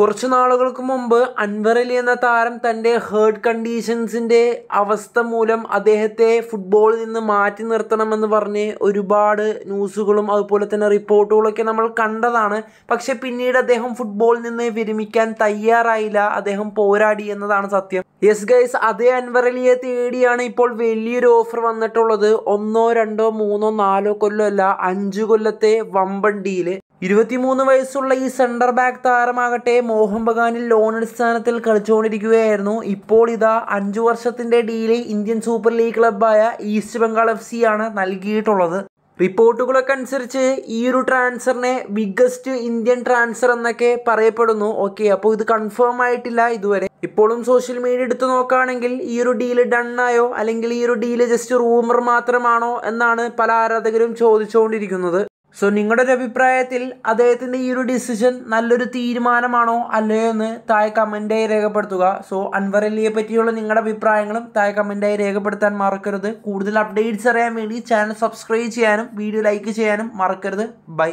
കുറച്ച് നാളുകൾക്ക് മുമ്പ് അൻവറലി എന്ന താരം തൻ്റെ ഹേർട്ട് കണ്ടീഷൻസിൻ്റെ അവസ്ഥ മൂലം അദ്ദേഹത്തെ ഫുട്ബോളിൽ നിന്ന് മാറ്റി നിർത്തണമെന്ന് പറഞ്ഞ് ഒരുപാട് ന്യൂസുകളും അതുപോലെ തന്നെ റിപ്പോർട്ടുകളൊക്കെ നമ്മൾ കണ്ടതാണ് പക്ഷേ പിന്നീട് അദ്ദേഹം ഫുട്ബോളിൽ നിന്ന് വിരമിക്കാൻ തയ്യാറായില്ല അദ്ദേഹം പോരാടി എന്നതാണ് സത്യം യെസ് ഗൈസ് അതേ അൻവറലിയെ തേടിയാണ് ഇപ്പോൾ വലിയൊരു ഓഫർ വന്നിട്ടുള്ളത് ഒന്നോ രണ്ടോ മൂന്നോ നാലോ കൊല്ലമല്ല അഞ്ചു കൊല്ലത്തെ വമ്പൻ ഡീല് ഇരുപത്തിമൂന്ന് വയസ്സുള്ള ഈ സെൻറ്റർ ബാക്ക് താരമാകട്ടെ മോഹൻ ബഗാനിൽ ലോൺ അടിസ്ഥാനത്തിൽ കളിച്ചുകൊണ്ടിരിക്കുകയായിരുന്നു ഇപ്പോൾ ഇതാ അഞ്ചു വർഷത്തിൻ്റെ ഡീല് ഇന്ത്യൻ സൂപ്പർ ലീഗ് ക്ലബ്ബായ ഈസ്റ്റ് ബംഗാൾ എഫ് ആണ് നൽകിയിട്ടുള്ളത് റിപ്പോർട്ടുകളൊക്കെ അനുസരിച്ച് ഈ ഒരു ട്രാൻസ്ഫറിനെ ബിഗ്ഗസ്റ്റ് ഇന്ത്യൻ ട്രാൻസ്ഫർ എന്നൊക്കെ പറയപ്പെടുന്നു ഓക്കെ അപ്പോൾ ഇത് കൺഫേം ആയിട്ടില്ല ഇതുവരെ ഇപ്പോഴും സോഷ്യൽ മീഡിയ എടുത്തു നോക്കുകയാണെങ്കിൽ ഈ ഒരു ഡീല് ഡണ്ണായോ അല്ലെങ്കിൽ ഈ ഒരു ഡീല് ജസ്റ്റ് റൂമർ മാത്രമാണോ എന്നാണ് പല ആരാധകരും ചോദിച്ചുകൊണ്ടിരിക്കുന്നത് സോ നിങ്ങളുടെ ഒരു അഭിപ്രായത്തിൽ അദ്ദേഹത്തിൻ്റെ ഈ ഒരു ഡിസിഷൻ നല്ലൊരു തീരുമാനമാണോ അല്ലയോ എന്ന് താഴെ കമൻറ്റായി രേഖപ്പെടുത്തുക സോ അൻവർ പറ്റിയുള്ള നിങ്ങളുടെ അഭിപ്രായങ്ങളും താഴെ കമൻറ്റായി രേഖപ്പെടുത്താൻ മറക്കരുത് കൂടുതൽ അപ്ഡേറ്റ്സ് അറിയാൻ വേണ്ടി ചാനൽ സബ്സ്ക്രൈബ് ചെയ്യാനും വീഡിയോ ലൈക്ക് ചെയ്യാനും മറക്കരുത് ബൈ